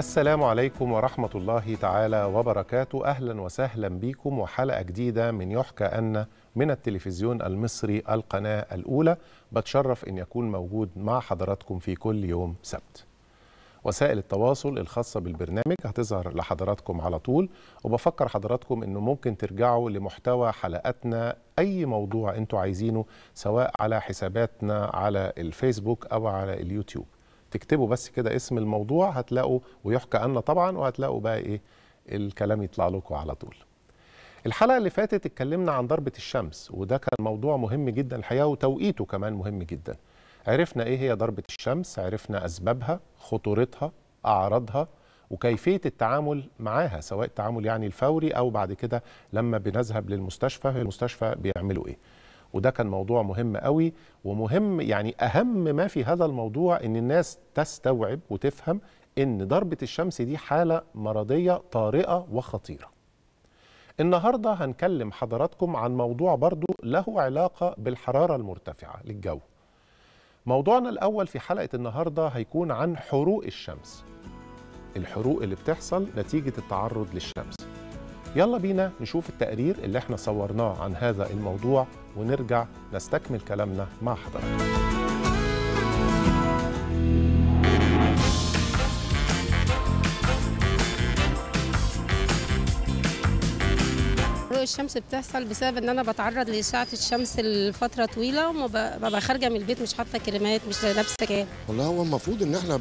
السلام عليكم ورحمة الله تعالى وبركاته أهلا وسهلا بكم وحلقة جديدة من يحكى أن من التلفزيون المصري القناة الأولى بتشرف أن يكون موجود مع حضراتكم في كل يوم سبت وسائل التواصل الخاصة بالبرنامج هتظهر لحضراتكم على طول وبفكر حضراتكم أنه ممكن ترجعوا لمحتوى حلقاتنا أي موضوع أنتوا عايزينه سواء على حساباتنا على الفيسبوك أو على اليوتيوب تكتبوا بس كده اسم الموضوع هتلاقوا ويحكى عنا طبعا وهتلاقوا بقى ايه الكلام يطلع لكم على طول الحلقه اللي فاتت اتكلمنا عن ضربه الشمس وده كان موضوع مهم جدا الحقيقه وتوقيته كمان مهم جدا عرفنا ايه هي ضربه الشمس عرفنا اسبابها خطورتها اعراضها وكيفيه التعامل معاها سواء التعامل يعني الفوري او بعد كده لما بنذهب للمستشفى المستشفى بيعملوا ايه وده كان موضوع مهم قوي ومهم يعني اهم ما في هذا الموضوع ان الناس تستوعب وتفهم ان ضربه الشمس دي حاله مرضيه طارئه وخطيره النهارده هنكلم حضراتكم عن موضوع برضو له علاقه بالحراره المرتفعه للجو موضوعنا الاول في حلقه النهارده هيكون عن حروق الشمس الحروق اللي بتحصل نتيجه التعرض للشمس يلا بينا نشوف التقرير اللي احنا صورناه عن هذا الموضوع ونرجع نستكمل كلامنا مع حضراتكم الشمس بتحصل بسبب ان انا بتعرض لاشعه الشمس لفتره طويله وببقى خارجه من البيت مش حاطه كريمات مش لابسه كام والله هو المفروض ان احنا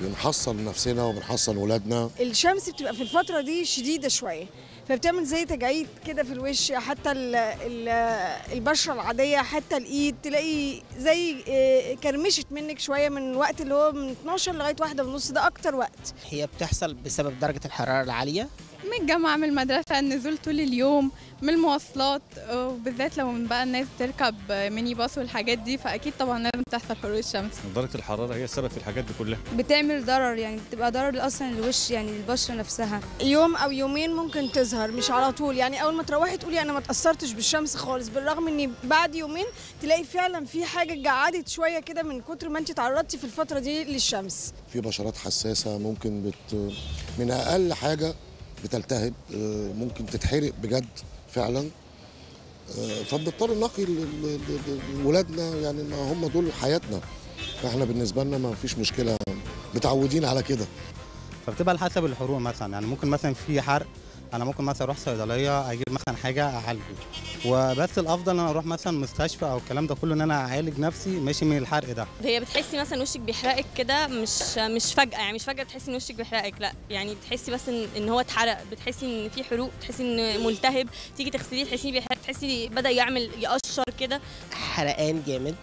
بنحصن نفسنا وبنحصن ولادنا الشمس بتبقى في الفتره دي شديده شويه فبتعمل زي تجاعيد كده في الوش حتى الـ الـ البشره العاديه حتى الايد تلاقي زي آه، كرمشت منك شويه من الوقت اللي هو من 12 لغايه واحدة ونص ده اكتر وقت هي بتحصل بسبب درجه الحراره العاليه من الجامعة من المدرسة النزول طول اليوم من المواصلات آه، وبالذات لو بقى الناس بتركب ميني باص والحاجات دي فأكيد طبعا لازم تحصل حروق الشمس درجة الحرارة هي السبب في الحاجات دي كلها بتعمل ضرر يعني بتبقى ضرر أصلا للوش يعني البشرة نفسها يوم أو يومين ممكن تظهر مش على طول يعني أول ما تروحي تقولي أنا ما تأثرتش بالشمس خالص بالرغم إني بعد يومين تلاقي فعلا في حاجة جعدت شوية كده من كتر ما أنت تعرضتي في الفترة دي للشمس في بشرات حساسة ممكن بت من أقل حاجة بتلتهب آه، ممكن تتحرق بجد فعلا آه، فبنضطر نقي ولادنا يعني ما هم دول حياتنا فاحنا بالنسبه لنا ما فيش مشكله متعودين على كده فبتبقى على حسب الحروق مثلا يعني ممكن مثلا في حرق انا ممكن مثلا اروح صيدليه اجيب مثلا حاجه اعالجه وبس الافضل ان انا اروح مثلا مستشفى او الكلام ده كله ان انا اعالج نفسي ماشي من الحرق ده هي بتحسي مثلا وشك بيحرقك كده مش مش فجاه يعني مش فجاه بتحسي ان وشك بيحرقك لا يعني بتحسي بس ان, إن هو اتحرق بتحسي ان في حروق بتحسي ان ملتهب تيجي تغسليه تحسي بيحرق تحسي بدا يعمل يقشر كده حرقان جامد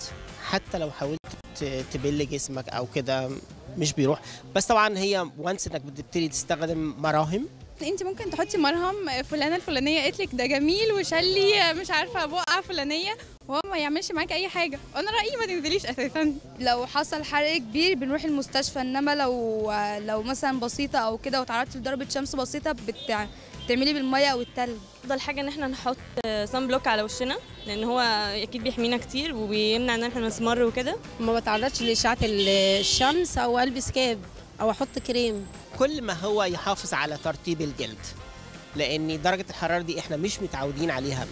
حتى لو حاولت تبل جسمك او كده مش بيروح بس طبعا هي وانس انك بتبتدي تستخدم مراهم انت ممكن تحطي مرهم فلانه الفلانيه قالت لك ده جميل وشلي مش عارفه بقعه فلانيه وهو ما يعملش معاك اي حاجه انا رايي ما تنزليش اساسا لو حصل حرق كبير بنروح المستشفى انما لو لو مثلا بسيطه او كده وتعرضتي لضربه شمس بسيطه بتاع بتعملي بالميه او التلج افضل حاجه ان احنا نحط سان بلوك على وشنا لان هو اكيد بيحمينا كتير وبيمنع ان احنا نسمر وكده ما بتعرضش لاشعه الشمس او البس كاب او احط كريم كل ما هو يحافظ على ترطيب الجلد لان درجه الحراره دي احنا مش متعودين عليها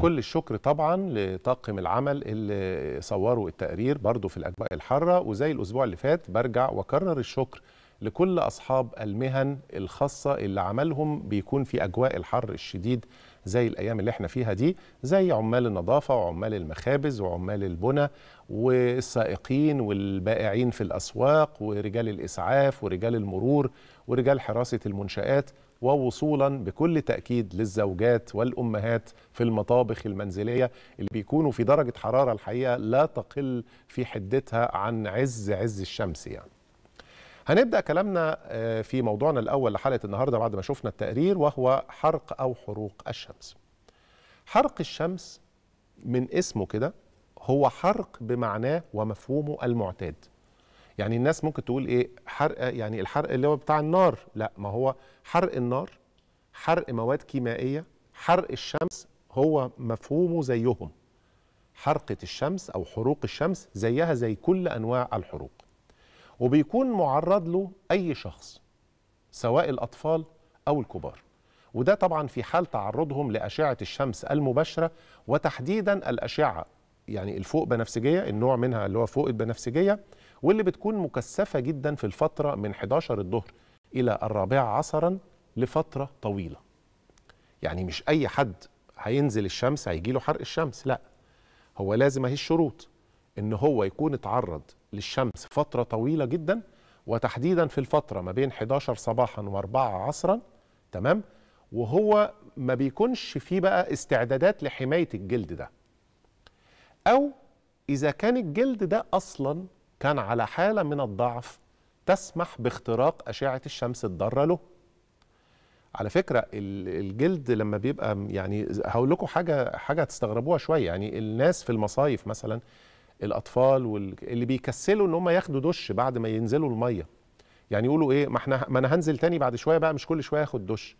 كل الشكر طبعا لطاقم العمل اللي صوروا التقرير برضو في الاجواء الحاره وزي الاسبوع اللي فات برجع واكرر الشكر لكل اصحاب المهن الخاصه اللي عملهم بيكون في اجواء الحر الشديد زي الايام اللي احنا فيها دي زي عمال النظافه وعمال المخابز وعمال البنى والسائقين والبائعين في الاسواق ورجال الاسعاف ورجال المرور ورجال حراسه المنشات ووصولا بكل تاكيد للزوجات والامهات في المطابخ المنزليه اللي بيكونوا في درجه حراره الحقيقه لا تقل في حدتها عن عز عز الشمس يعني هنبدا كلامنا آه، في موضوعنا الاول لحلقه النهارده بعد ما شفنا التقرير وهو حرق او حروق الشمس. حرق الشمس من اسمه كده هو حرق بمعناه ومفهومه المعتاد. يعني الناس ممكن تقول ايه حرق يعني الحرق اللي هو بتاع النار، لا ما هو حرق النار حرق مواد كيميائيه، حرق الشمس هو مفهومه زيهم. حرقه الشمس او حروق الشمس زيها زي كل انواع الحروق. وبيكون معرض له أي شخص سواء الأطفال أو الكبار وده طبعا في حال تعرضهم لأشعة الشمس المباشرة وتحديدا الأشعة يعني الفوق بنفسجية النوع منها اللي هو فوق البنفسجية واللي بتكون مكثفة جدا في الفترة من 11 الظهر إلى الرابعة عصرا لفترة طويلة يعني مش أي حد هينزل الشمس هيجيله حرق الشمس لا هو لازم اهي الشروط ان هو يكون اتعرض للشمس فترة طويلة جدا وتحديدا في الفترة ما بين 11 صباحا و4 عصرا تمام وهو ما بيكونش فيه بقى استعدادات لحماية الجلد ده أو إذا كان الجلد ده أصلا كان على حالة من الضعف تسمح باختراق أشعة الشمس الضارة له على فكرة الجلد لما بيبقى يعني هقول لكم حاجة حاجة هتستغربوها شوية يعني الناس في المصايف مثلا الاطفال واللي بيكسلوا ان هم ياخدوا دش بعد ما ينزلوا الميه يعني يقولوا ايه ما احنا ما انا هنزل تاني بعد شويه بقى مش كل شويه اخد دش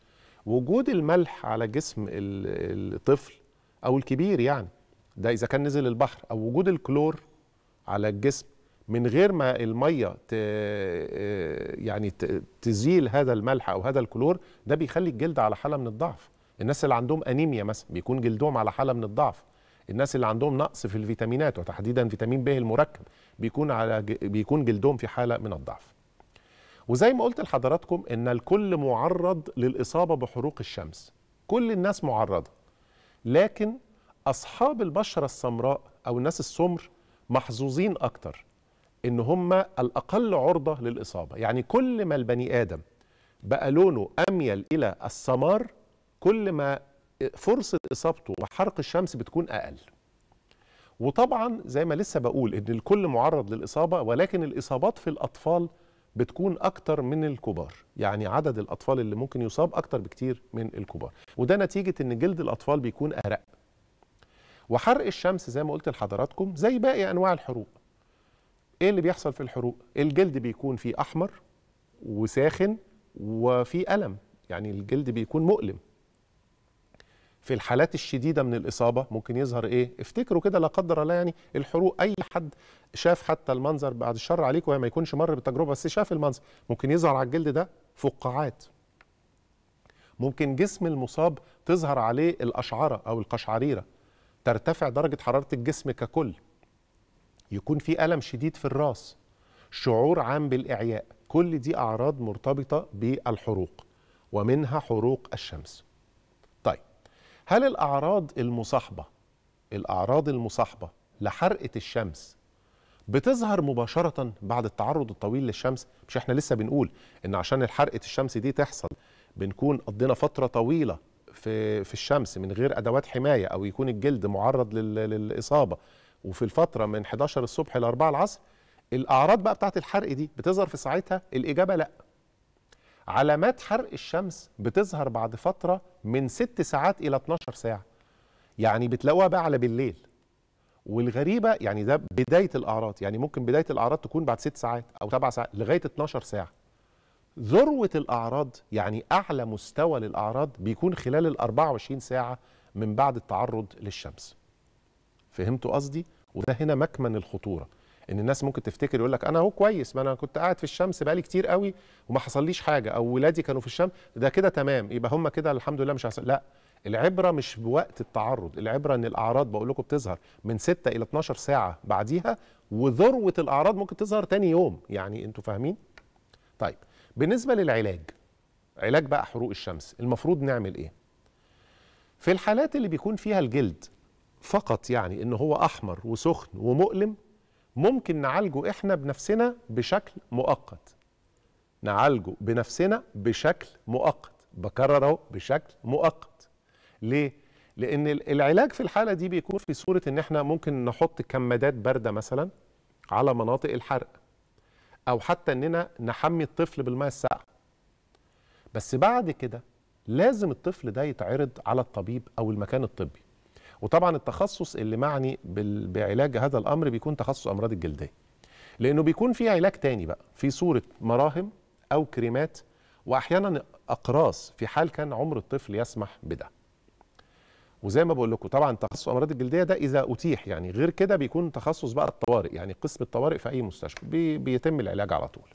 وجود الملح على جسم الطفل او الكبير يعني ده اذا كان نزل البحر او وجود الكلور على الجسم من غير ما الميه آه، يعني تزيل هذا الملح او هذا الكلور ده بيخلي الجلد على حاله من الضعف الناس اللي عندهم انيميا مثلا بيكون جلدهم على حاله من الضعف الناس اللي عندهم نقص في الفيتامينات وتحديدا فيتامين ب المركب بيكون على بيكون جلدهم في حاله من الضعف وزي ما قلت لحضراتكم ان الكل معرض للاصابه بحروق الشمس كل الناس معرضه لكن اصحاب البشره السمراء او الناس السمر محظوظين اكتر ان هم الاقل عرضه للاصابه يعني كل ما البني ادم بقى لونه اميل الى السمار كل ما فرصه اصابته وحرق الشمس بتكون اقل وطبعا زي ما لسه بقول ان الكل معرض للاصابه ولكن الاصابات في الاطفال بتكون اكتر من الكبار يعني عدد الاطفال اللي ممكن يصاب اكتر بكتير من الكبار وده نتيجه ان جلد الاطفال بيكون ارق وحرق الشمس زي ما قلت لحضراتكم زي باقي انواع الحروق ايه اللي بيحصل في الحروق الجلد بيكون فيه احمر وساخن وفيه الم يعني الجلد بيكون مؤلم في الحالات الشديده من الاصابه ممكن يظهر ايه افتكروا كده لا قدر الله يعني الحروق اي حد شاف حتى المنظر بعد الشر عليك وهي ما يكونش مر بالتجربه بس شاف المنظر ممكن يظهر على الجلد ده فقاعات ممكن جسم المصاب تظهر عليه الاشعره او القشعريره ترتفع درجه حراره الجسم ككل يكون في الم شديد في الراس شعور عام بالاعياء كل دي اعراض مرتبطه بالحروق ومنها حروق الشمس هل الأعراض المصاحبة الأعراض المصاحبة لحرقة الشمس بتظهر مباشرة بعد التعرض الطويل للشمس مش احنا لسه بنقول ان عشان حرقة الشمس دي تحصل بنكون قضينا فترة طويلة في في الشمس من غير ادوات حماية او يكون الجلد معرض للإصابة وفي الفترة من 11 الصبح ل 4 العصر الأعراض بقى بتاعت الحرق دي بتظهر في ساعتها الإجابة لأ علامات حرق الشمس بتظهر بعد فترة من 6 ساعات إلى 12 ساعة يعني بتلاقوها بقى على بالليل والغريبة يعني ده بداية الأعراض يعني ممكن بداية الأعراض تكون بعد 6 ساعات أو 7 ساعات لغاية 12 ساعة ذروة الأعراض يعني أعلى مستوى للأعراض بيكون خلال ال 24 ساعة من بعد التعرض للشمس فهمتوا قصدي؟ وده هنا مكمن الخطورة ان الناس ممكن تفتكر يقول لك انا اهو كويس ما انا كنت قاعد في الشمس بقالي كتير قوي وما حصليش حاجه او ولادي كانوا في الشمس ده كده تمام يبقى هم كده الحمد لله مش حصل لا العبره مش بوقت التعرض العبره ان الاعراض بقول لكم بتظهر من 6 الى 12 ساعه بعديها وذروه الاعراض ممكن تظهر تاني يوم يعني انتوا فاهمين طيب بالنسبه للعلاج علاج بقى حروق الشمس المفروض نعمل ايه في الحالات اللي بيكون فيها الجلد فقط يعني ان هو احمر وسخن ومؤلم ممكن نعالجه احنا بنفسنا بشكل مؤقت نعالجه بنفسنا بشكل مؤقت بكرر اهو بشكل مؤقت ليه لان العلاج في الحاله دي بيكون في صوره ان احنا ممكن نحط كمادات بارده مثلا على مناطق الحرق او حتى اننا نحمي الطفل بالماء الساقعه بس بعد كده لازم الطفل ده يتعرض على الطبيب او المكان الطبي وطبعا التخصص اللي معني بعلاج هذا الامر بيكون تخصص امراض الجلديه لانه بيكون في علاج تاني بقى في صوره مراهم او كريمات واحيانا اقراص في حال كان عمر الطفل يسمح بده وزي ما بقول لكم طبعا تخصص امراض الجلديه ده اذا اتيح يعني غير كده بيكون تخصص بقى الطوارئ يعني قسم الطوارئ في اي مستشفى بي بيتم العلاج على طول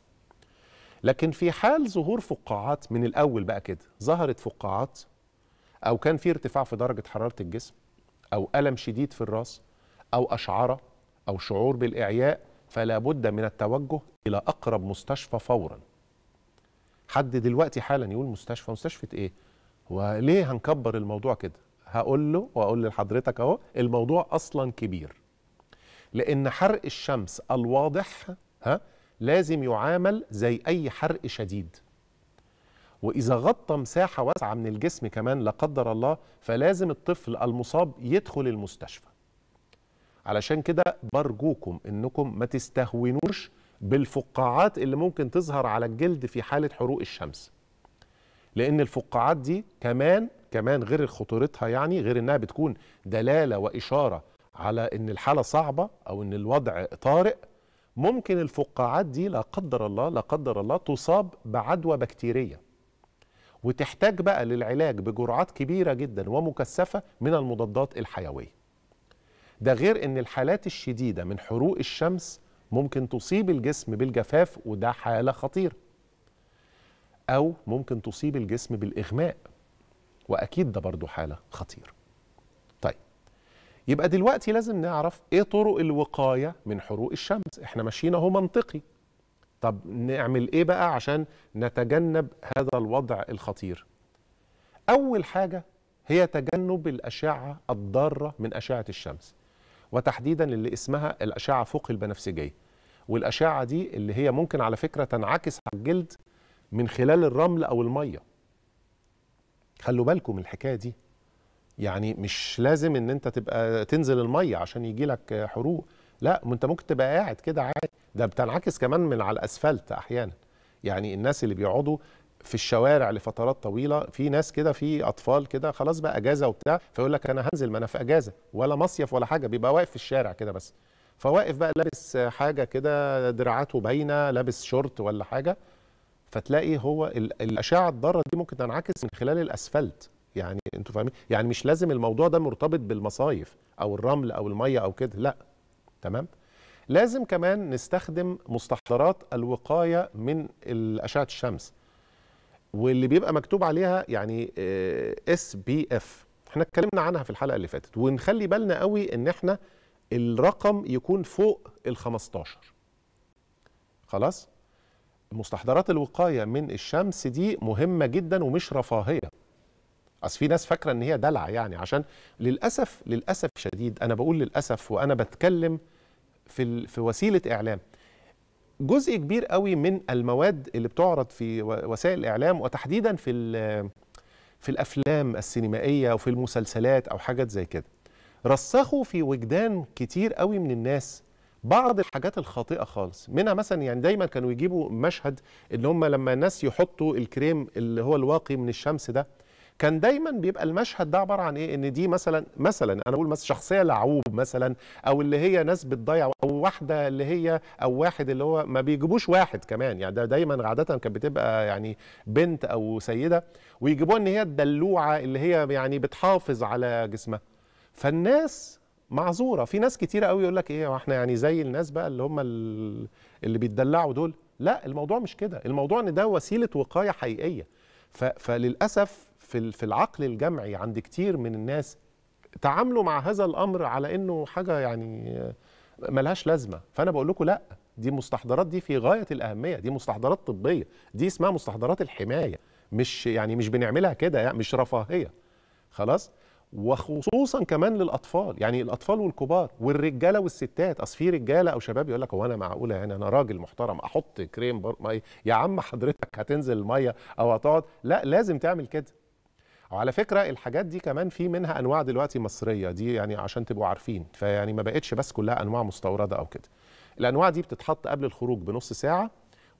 لكن في حال ظهور فقاعات من الاول بقى كده ظهرت فقاعات او كان في ارتفاع في درجه حراره الجسم أو ألم شديد في الرأس أو أشعرة أو شعور بالإعياء فلا بد من التوجه إلى أقرب مستشفى فورا حد دلوقتي حالا يقول مستشفى مستشفى إيه وليه هنكبر الموضوع كده هقول له وأقول لحضرتك أهو الموضوع أصلا كبير لأن حرق الشمس الواضح ها لازم يعامل زي أي حرق شديد واذا غطى مساحه واسعه من الجسم كمان لا قدر الله فلازم الطفل المصاب يدخل المستشفى علشان كده برجوكم انكم ما تستهونوش بالفقاعات اللي ممكن تظهر على الجلد في حاله حروق الشمس لان الفقاعات دي كمان كمان غير خطورتها يعني غير انها بتكون دلاله واشاره على ان الحاله صعبه او ان الوضع طارئ ممكن الفقاعات دي لا قدر الله لا قدر الله تصاب بعدوى بكتيريه وتحتاج بقى للعلاج بجرعات كبيرة جدا ومكثفة من المضادات الحيوية ده غير ان الحالات الشديدة من حروق الشمس ممكن تصيب الجسم بالجفاف وده حالة خطيرة أو ممكن تصيب الجسم بالإغماء وأكيد ده برضو حالة خطيرة طيب يبقى دلوقتي لازم نعرف إيه طرق الوقاية من حروق الشمس إحنا ماشيين أهو منطقي طب نعمل ايه بقى عشان نتجنب هذا الوضع الخطير اول حاجه هي تجنب الاشعه الضاره من اشعه الشمس وتحديدا اللي اسمها الاشعه فوق البنفسجيه والاشعه دي اللي هي ممكن على فكره تنعكس على الجلد من خلال الرمل او الميه خلوا بالكم من الحكايه دي يعني مش لازم ان انت تبقى تنزل الميه عشان يجي لك حروق لا انت ممكن تبقى قاعد كده عادي ده بتنعكس كمان من على الاسفلت احيانا يعني الناس اللي بيقعدوا في الشوارع لفترات طويله في ناس كده في اطفال كده خلاص بقى اجازه وبتاع فيقول لك انا هنزل ما انا في اجازه ولا مصيف ولا حاجه بيبقى واقف في الشارع كده بس فواقف بقى لابس حاجه كده دراعاته باينه لابس شورت ولا حاجه فتلاقي هو الاشعه الضاره دي ممكن تنعكس من خلال الاسفلت يعني انتوا فاهمين يعني مش لازم الموضوع ده مرتبط بالمصايف او الرمل او الميه او كده لا تمام لازم كمان نستخدم مستحضرات الوقايه من اشعه الشمس واللي بيبقى مكتوب عليها يعني اس بي اف احنا اتكلمنا عنها في الحلقه اللي فاتت ونخلي بالنا قوي ان احنا الرقم يكون فوق ال 15 خلاص مستحضرات الوقايه من الشمس دي مهمه جدا ومش رفاهيه اصل في ناس فاكره ان هي دلع يعني عشان للاسف للاسف شديد انا بقول للاسف وانا بتكلم في في وسيله اعلام جزء كبير قوي من المواد اللي بتعرض في وسائل الاعلام وتحديدا في في الافلام السينمائيه وفي المسلسلات او حاجات زي كده رسخوا في وجدان كتير قوي من الناس بعض الحاجات الخاطئه خالص منها مثلا يعني دايما كانوا يجيبوا مشهد ان هم لما الناس يحطوا الكريم اللي هو الواقي من الشمس ده كان دايما بيبقى المشهد ده عباره عن ايه ان دي مثلا مثلا انا بقول مثلا شخصيه لعوب مثلا او اللي هي ناس بتضيع او واحده اللي هي او واحد اللي هو ما بيجيبوش واحد كمان يعني ده دايما عاده كانت بتبقى يعني بنت او سيده ويجيبوها ان هي الدلوعه اللي هي يعني بتحافظ على جسمها فالناس معذوره في ناس كتير قوي يقول لك ايه احنا يعني زي الناس بقى اللي هم اللي بيتدلعوا دول لا الموضوع مش كده الموضوع ان ده وسيله وقايه حقيقيه فللاسف في في العقل الجمعي عند كتير من الناس تعاملوا مع هذا الامر على انه حاجه يعني ملهاش لازمه فانا بقول لكم لا دي مستحضرات دي في غايه الاهميه دي مستحضرات طبيه دي اسمها مستحضرات الحمايه مش يعني مش بنعملها كده يعني مش رفاهيه خلاص وخصوصا كمان للاطفال يعني الاطفال والكبار والرجاله والستات اصل في رجاله او شباب يقول لك هو انا معقوله يعني انا راجل محترم احط كريم بر... يا عم حضرتك هتنزل الميه او هتقعد لا لازم تعمل كده وعلى فكره الحاجات دي كمان في منها انواع دلوقتي مصريه دي يعني عشان تبقوا عارفين فيعني ما بقتش بس كلها انواع مستورده او كده الانواع دي بتتحط قبل الخروج بنص ساعه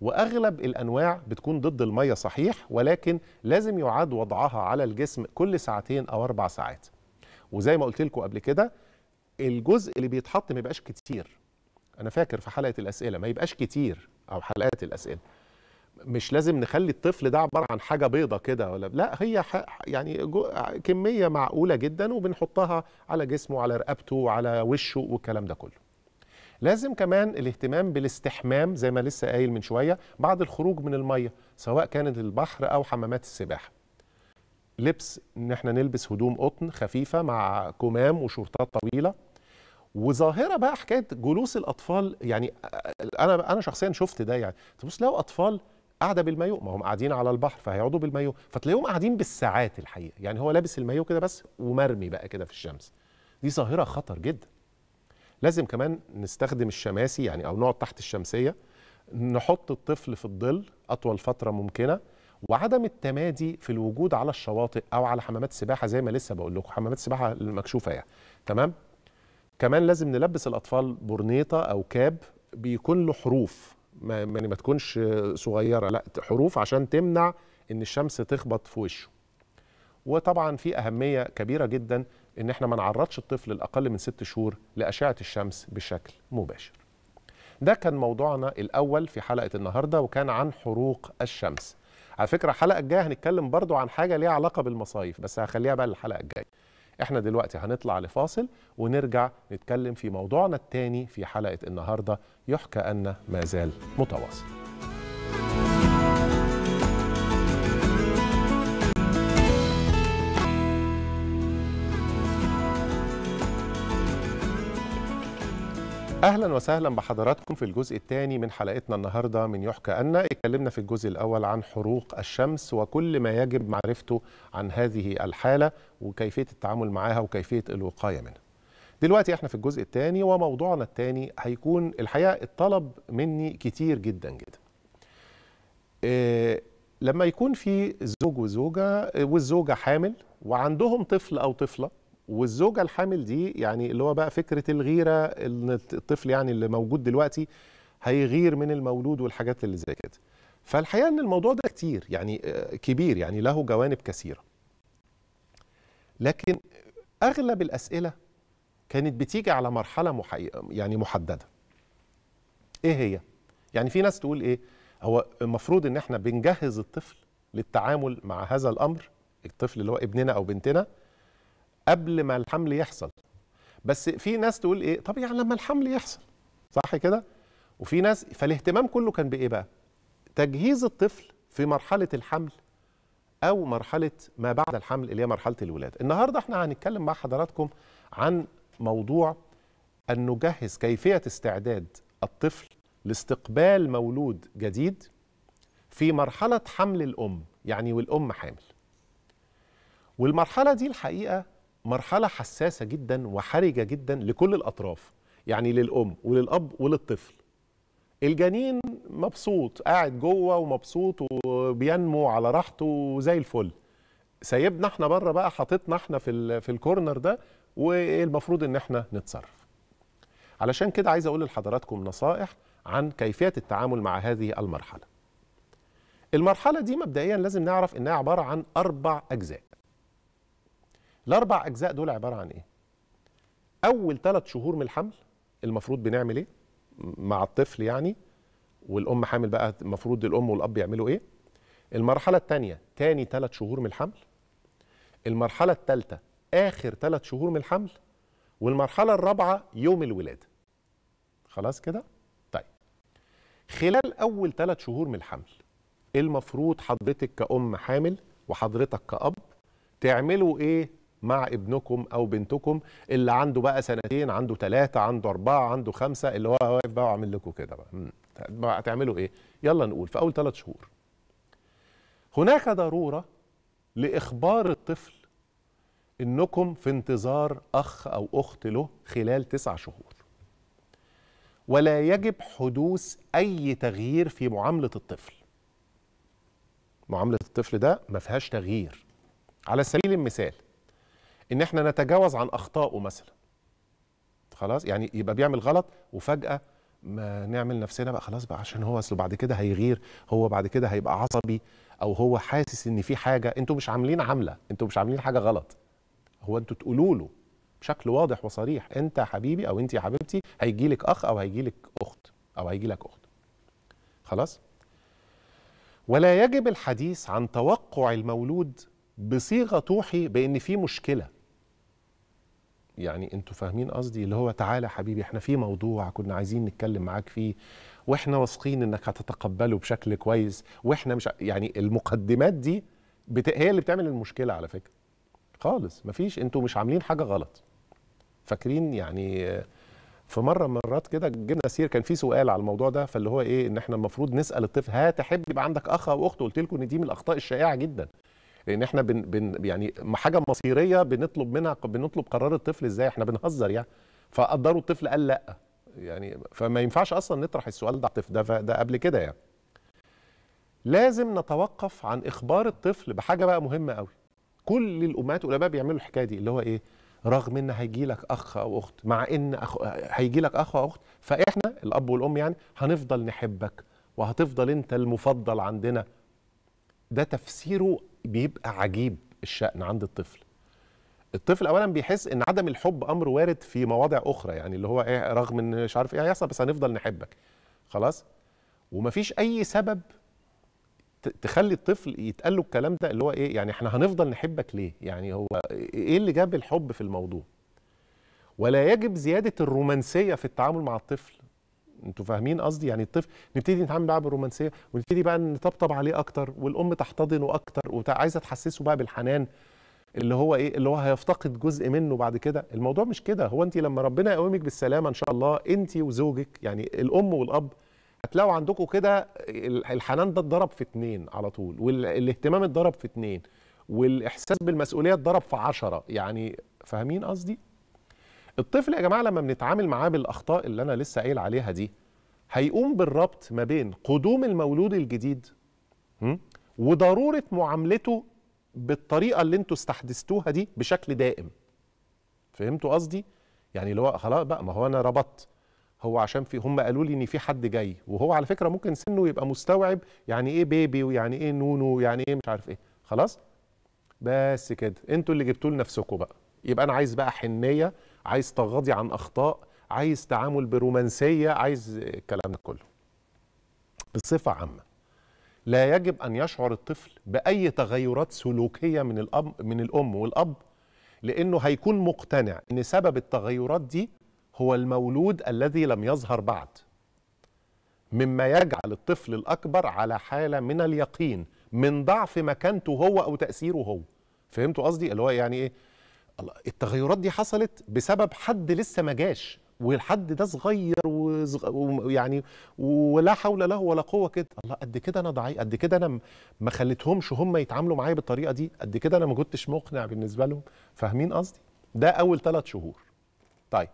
واغلب الانواع بتكون ضد الميه صحيح ولكن لازم يعاد وضعها على الجسم كل ساعتين او اربع ساعات وزي ما قلت لكم قبل كده الجزء اللي بيتحط ما يبقاش كتير انا فاكر في حلقه الاسئله ما يبقاش كتير او حلقات الاسئله مش لازم نخلي الطفل ده عباره عن حاجه بيضه كده ولا لا هي يعني كميه معقوله جدا وبنحطها على جسمه على رقبته وعلى وشه والكلام ده كله لازم كمان الاهتمام بالاستحمام زي ما لسه قايل من شويه بعد الخروج من الميه سواء كانت البحر او حمامات السباحه لبس ان احنا نلبس هدوم قطن خفيفه مع كمام وشورتات طويله وظاهره بقى حكايه جلوس الاطفال يعني انا انا شخصيا شفت ده يعني تبص لو اطفال قاعده بالمايو ما هم قاعدين على البحر فهيقعدوا بالمايو فتلاقيهم قاعدين بالساعات الحقيقه يعني هو لابس المايو كده بس ومرمي بقى كده في الشمس دي ظاهره خطر جدا لازم كمان نستخدم الشماسي يعني او نقعد تحت الشمسيه نحط الطفل في الظل اطول فتره ممكنه وعدم التمادي في الوجود على الشواطئ او على حمامات السباحه زي ما لسه بقول لكم حمامات السباحه المكشوفه يعني تمام كمان لازم نلبس الاطفال برنيطه او كاب بيكون له حروف ما, يعني ما تكونش صغيره لا حروف عشان تمنع ان الشمس تخبط في وشه وطبعا في اهميه كبيره جدا ان احنا ما نعرضش الطفل الاقل من ست شهور لاشعه الشمس بشكل مباشر ده كان موضوعنا الاول في حلقه النهارده وكان عن حروق الشمس على فكره الحلقه الجايه هنتكلم برضو عن حاجه ليها علاقه بالمصايف بس هخليها بقى للحلقه الجايه احنا دلوقتي هنطلع لفاصل ونرجع نتكلم في موضوعنا الثاني في حلقه النهارده يحكى ان ما زال متواصل اهلا وسهلا بحضراتكم في الجزء الثاني من حلقتنا النهارده من يحكى أن اتكلمنا في الجزء الاول عن حروق الشمس وكل ما يجب معرفته عن هذه الحاله وكيفيه التعامل معها وكيفيه الوقايه منها دلوقتي احنا في الجزء الثاني وموضوعنا الثاني هيكون الحقيقه الطلب مني كتير جدا جدا إيه لما يكون في زوج وزوجه والزوجه حامل وعندهم طفل او طفله والزوجه الحامل دي يعني اللي هو بقى فكره الغيره ان الطفل يعني اللي موجود دلوقتي هيغير من المولود والحاجات اللي زي كده فالحقيقه ان الموضوع ده كتير يعني آه، كبير يعني له جوانب كثيره لكن اغلب الاسئله كانت بتيجي على مرحله محي... يعني محدده ايه هي يعني في ناس تقول ايه هو المفروض ان احنا بنجهز الطفل للتعامل مع هذا الامر الطفل اللي هو ابننا او بنتنا قبل ما الحمل يحصل بس في ناس تقول ايه طب يعني لما الحمل يحصل صح كده وفي ناس فالاهتمام كله كان بايه بقى تجهيز الطفل في مرحله الحمل او مرحله ما بعد الحمل اللي هي مرحله الولاده النهارده احنا هنتكلم مع حضراتكم عن موضوع ان نجهز كيفيه استعداد الطفل لاستقبال مولود جديد في مرحله حمل الام يعني والام حامل والمرحله دي الحقيقه مرحلة حساسة جدا وحرجة جدا لكل الأطراف يعني للأم وللأب وللطفل الجنين مبسوط قاعد جوه ومبسوط وبينمو على راحته وزي الفل سايبنا احنا بره بقى حاططنا احنا في في الكورنر ده والمفروض ان احنا نتصرف علشان كده عايز اقول لحضراتكم نصائح عن كيفيه التعامل مع هذه المرحله المرحله دي مبدئيا لازم نعرف انها عباره عن اربع اجزاء الاربع اجزاء دول عباره عن ايه اول ثلاث شهور من الحمل المفروض بنعمل ايه مع الطفل يعني والام حامل بقى المفروض الام والاب يعملوا ايه المرحله الثانيه ثاني ثلاث شهور من الحمل المرحله الثالثه اخر ثلاث شهور من الحمل والمرحله الرابعه يوم الولاده خلاص كده طيب خلال اول ثلاث شهور من الحمل المفروض حضرتك كأم حامل وحضرتك كأب تعملوا ايه مع ابنكم او بنتكم اللي عنده بقى سنتين عنده ثلاثه عنده اربعه عنده خمسه اللي هو واقف بقى وعامل لكم كده بقى هتعملوا ايه؟ يلا نقول في اول ثلاث شهور. هناك ضروره لاخبار الطفل انكم في انتظار اخ او اخت له خلال تسع شهور. ولا يجب حدوث اي تغيير في معامله الطفل. معامله الطفل ده ما فيهاش تغيير. على سبيل المثال ان احنا نتجاوز عن اخطائه مثلا خلاص يعني يبقى بيعمل غلط وفجاه ما نعمل نفسنا بقى خلاص بقى عشان هو اصل بعد كده هيغير هو بعد كده هيبقى عصبي او هو حاسس ان في حاجه انتوا مش عاملين عامله انتوا مش عاملين حاجه غلط هو انتوا تقولوا له بشكل واضح وصريح انت حبيبي او انت يا حبيبتي هيجي لك اخ او هيجي لك اخت او هيجي لك اخت خلاص ولا يجب الحديث عن توقع المولود بصيغه توحي بان في مشكله يعني انتوا فاهمين قصدي اللي هو تعالى حبيبي احنا في موضوع كنا عايزين نتكلم معاك فيه واحنا واثقين انك هتتقبله بشكل كويس واحنا مش يعني المقدمات دي بت... هي اللي بتعمل المشكله على فكره خالص مفيش انتوا مش عاملين حاجه غلط فاكرين يعني في مره من مرات كده جبنا سير كان في سؤال على الموضوع ده فاللي هو ايه ان احنا المفروض نسال الطفل ها تحب يبقى عندك اخ او اخت قلت لكم ان دي من الاخطاء الشائعه جدا لان احنا بن بن يعني حاجه مصيريه بنطلب منها بنطلب قرار الطفل ازاي احنا بنهزر يعني فقدروا الطفل قال لا يعني فما ينفعش اصلا نطرح السؤال ده ده ده قبل كده يعني لازم نتوقف عن اخبار الطفل بحاجه بقى مهمه قوي كل الامهات والاباء بيعملوا الحكايه دي اللي هو ايه رغم ان هيجي لك اخ او اخت مع ان أخ... هيجي لك اخ او اخت فاحنا الاب والام يعني هنفضل نحبك وهتفضل انت المفضل عندنا ده تفسيره بيبقى عجيب الشأن عند الطفل الطفل اولا بيحس ان عدم الحب امر وارد في مواضع اخرى يعني اللي هو ايه رغم ان مش عارف ايه هيحصل بس هنفضل نحبك خلاص ومفيش اي سبب تخلي الطفل يتقال له الكلام ده اللي هو ايه يعني احنا هنفضل نحبك ليه يعني هو ايه اللي جاب الحب في الموضوع ولا يجب زياده الرومانسيه في التعامل مع الطفل انتوا فاهمين قصدي يعني الطفل نبتدي نتعامل بقى بالرومانسيه ونبتدي بقى نطبطب عليه اكتر والام تحتضنه اكتر وعايزه تحسسه بقى بالحنان اللي هو ايه اللي هو هيفتقد جزء منه بعد كده الموضوع مش كده هو انت لما ربنا يقومك بالسلامه ان شاء الله انت وزوجك يعني الام والاب هتلاقوا عندكم كده الحنان ده اتضرب في اتنين على طول والاهتمام اتضرب في اتنين والاحساس بالمسؤوليه اتضرب في عشرة يعني فاهمين قصدي الطفل يا جماعه لما بنتعامل معاه بالاخطاء اللي انا لسه قايل عليها دي هيقوم بالربط ما بين قدوم المولود الجديد وضروره معاملته بالطريقه اللي انتوا استحدثتوها دي بشكل دائم فهمتوا قصدي يعني اللي هو خلاص بقى ما هو انا ربطت هو عشان في هم قالوا لي ان في حد جاي وهو على فكره ممكن سنه يبقى مستوعب يعني ايه بيبي ويعني ايه نونو ويعني ايه مش عارف ايه خلاص بس كده انتوا اللي جبتوا لنفسكم بقى يبقى انا عايز بقى حنيه عايز تغاضي عن اخطاء عايز تعامل برومانسيه عايز الكلام ده كله بصفه عامه لا يجب ان يشعر الطفل باي تغيرات سلوكيه من الام من الام والاب لانه هيكون مقتنع ان سبب التغيرات دي هو المولود الذي لم يظهر بعد مما يجعل الطفل الاكبر على حاله من اليقين من ضعف مكانته هو او تاثيره هو فهمتوا قصدي اللي هو يعني ايه التغيرات دي حصلت بسبب حد لسه ما جاش والحد ده صغير ويعني ولا حول له ولا قوه كده الله قد كده انا ضعيف قد كده انا ما خليتهمش هم يتعاملوا معايا بالطريقه دي قد كده انا ما كنتش مقنع بالنسبه لهم فاهمين قصدي ده اول ثلاث شهور طيب